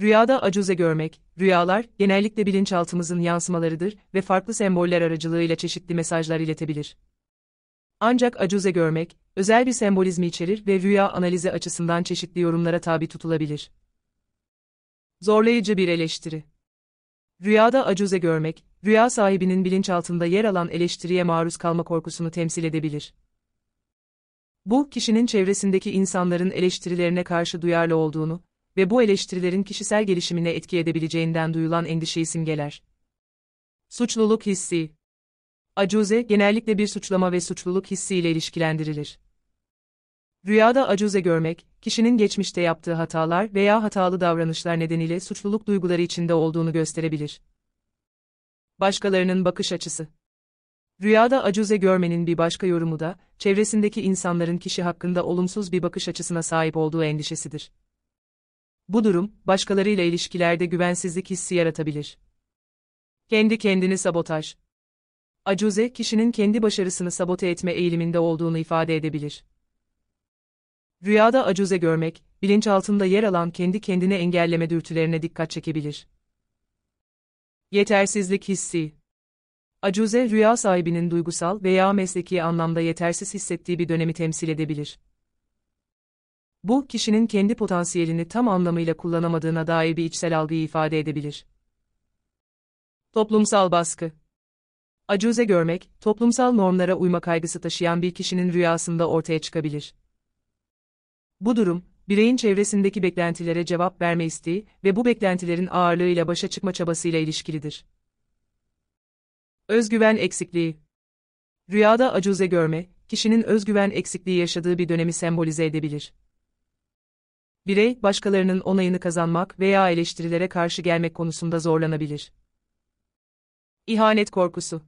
Rüyada acuze görmek, rüyalar genellikle bilinçaltımızın yansımalarıdır ve farklı semboller aracılığıyla çeşitli mesajlar iletebilir. Ancak acuze görmek, özel bir sembolizmi içerir ve rüya analizi açısından çeşitli yorumlara tabi tutulabilir. Zorlayıcı bir eleştiri Rüyada acuze görmek, rüya sahibinin bilinçaltında yer alan eleştiriye maruz kalma korkusunu temsil edebilir. Bu, kişinin çevresindeki insanların eleştirilerine karşı duyarlı olduğunu ve bu eleştirilerin kişisel gelişimine etki edebileceğinden duyulan endişeyi simgeler. Suçluluk hissi Acuze, genellikle bir suçlama ve suçluluk hissiyle ilişkilendirilir. Rüyada acuze görmek, kişinin geçmişte yaptığı hatalar veya hatalı davranışlar nedeniyle suçluluk duyguları içinde olduğunu gösterebilir. Başkalarının bakış açısı Rüyada acuze görmenin bir başka yorumu da, çevresindeki insanların kişi hakkında olumsuz bir bakış açısına sahip olduğu endişesidir. Bu durum, başkalarıyla ilişkilerde güvensizlik hissi yaratabilir. Kendi kendini sabotaj. Acuze, kişinin kendi başarısını sabote etme eğiliminde olduğunu ifade edebilir. Rüyada acuze görmek, bilinçaltında yer alan kendi kendine engelleme dürtülerine dikkat çekebilir. Yetersizlik hissi Acuze, rüya sahibinin duygusal veya mesleki anlamda yetersiz hissettiği bir dönemi temsil edebilir bu kişinin kendi potansiyelini tam anlamıyla kullanamadığına dair bir içsel algıyı ifade edebilir. Toplumsal baskı Acuze görmek, toplumsal normlara uyma kaygısı taşıyan bir kişinin rüyasında ortaya çıkabilir. Bu durum, bireyin çevresindeki beklentilere cevap verme isteği ve bu beklentilerin ağırlığıyla başa çıkma çabasıyla ilişkilidir. Özgüven eksikliği Rüyada acuze görme, kişinin özgüven eksikliği yaşadığı bir dönemi sembolize edebilir birey, başkalarının onayını kazanmak veya eleştirilere karşı gelmek konusunda zorlanabilir. İhanet korkusu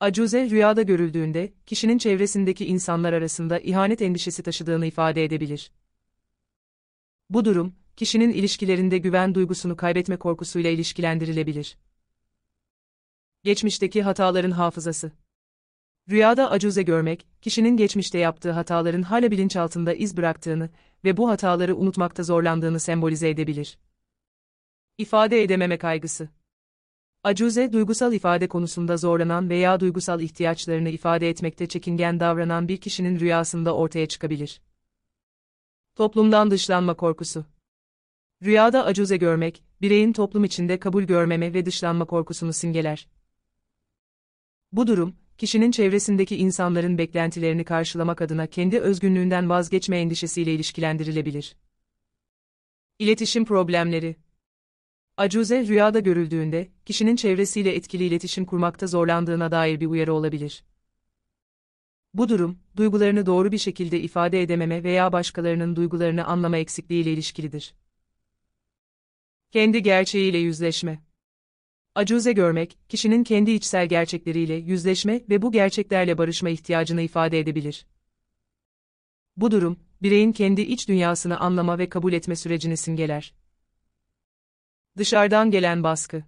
Acuze rüyada görüldüğünde, kişinin çevresindeki insanlar arasında ihanet endişesi taşıdığını ifade edebilir. Bu durum, kişinin ilişkilerinde güven duygusunu kaybetme korkusuyla ilişkilendirilebilir. Geçmişteki hataların hafızası Rüyada acuze görmek, kişinin geçmişte yaptığı hataların hala bilinçaltında iz bıraktığını ve bu hataları unutmakta zorlandığını sembolize edebilir. İfade edememe kaygısı Acuze, duygusal ifade konusunda zorlanan veya duygusal ihtiyaçlarını ifade etmekte çekingen davranan bir kişinin rüyasında ortaya çıkabilir. Toplumdan dışlanma korkusu Rüyada acuze görmek, bireyin toplum içinde kabul görmeme ve dışlanma korkusunu simgeler. Bu durum, kişinin çevresindeki insanların beklentilerini karşılamak adına kendi özgünlüğünden vazgeçme endişesiyle ilişkilendirilebilir. İletişim problemleri Acuze rüyada görüldüğünde, kişinin çevresiyle etkili iletişim kurmakta zorlandığına dair bir uyarı olabilir. Bu durum, duygularını doğru bir şekilde ifade edememe veya başkalarının duygularını anlama eksikliğiyle ilişkilidir. Kendi gerçeğiyle yüzleşme Acuze görmek, kişinin kendi içsel gerçekleriyle yüzleşme ve bu gerçeklerle barışma ihtiyacını ifade edebilir. Bu durum, bireyin kendi iç dünyasını anlama ve kabul etme sürecini simgeler. Dışarıdan gelen baskı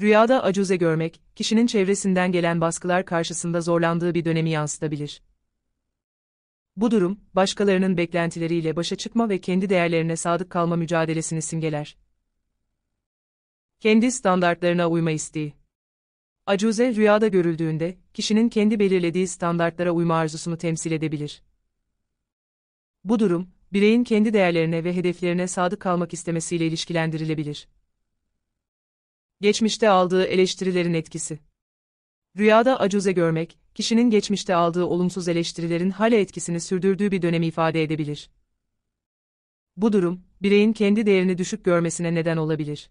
Rüyada acuze görmek, kişinin çevresinden gelen baskılar karşısında zorlandığı bir dönemi yansıtabilir. Bu durum, başkalarının beklentileriyle başa çıkma ve kendi değerlerine sadık kalma mücadelesini simgeler kendi standartlarına uyma isteği. Acuze rüyada görüldüğünde, kişinin kendi belirlediği standartlara uyma arzusunu temsil edebilir. Bu durum, bireyin kendi değerlerine ve hedeflerine sadık kalmak istemesiyle ilişkilendirilebilir. Geçmişte aldığı eleştirilerin etkisi. Rüyada acuze görmek, kişinin geçmişte aldığı olumsuz eleştirilerin hala etkisini sürdürdüğü bir dönemi ifade edebilir. Bu durum, bireyin kendi değerini düşük görmesine neden olabilir.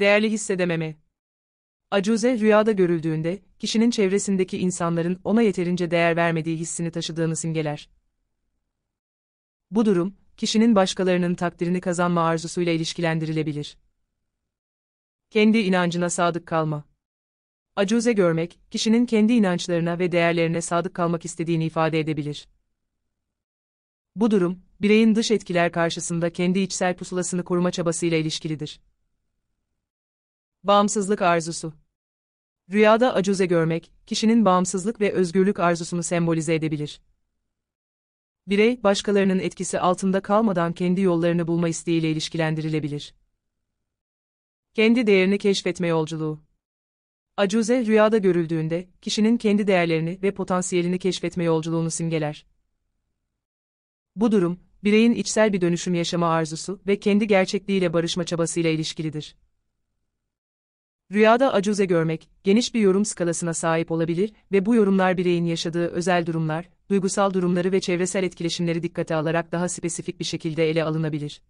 Değerli hissedememe. Acuze rüyada görüldüğünde, kişinin çevresindeki insanların ona yeterince değer vermediği hissini taşıdığını simgeler. Bu durum, kişinin başkalarının takdirini kazanma arzusuyla ilişkilendirilebilir. Kendi inancına sadık kalma. Acuze görmek, kişinin kendi inançlarına ve değerlerine sadık kalmak istediğini ifade edebilir. Bu durum, bireyin dış etkiler karşısında kendi içsel pusulasını koruma çabasıyla ilişkilidir. Bağımsızlık arzusu. Rüyada acuze görmek, kişinin bağımsızlık ve özgürlük arzusunu sembolize edebilir. Birey, başkalarının etkisi altında kalmadan kendi yollarını bulma isteğiyle ilişkilendirilebilir. Kendi değerini keşfetme yolculuğu. Acuze rüyada görüldüğünde, kişinin kendi değerlerini ve potansiyelini keşfetme yolculuğunu simgeler. Bu durum, bireyin içsel bir dönüşüm yaşama arzusu ve kendi gerçekliğiyle barışma çabasıyla ilişkilidir. Rüyada acuze görmek, geniş bir yorum skalasına sahip olabilir ve bu yorumlar bireyin yaşadığı özel durumlar, duygusal durumları ve çevresel etkileşimleri dikkate alarak daha spesifik bir şekilde ele alınabilir.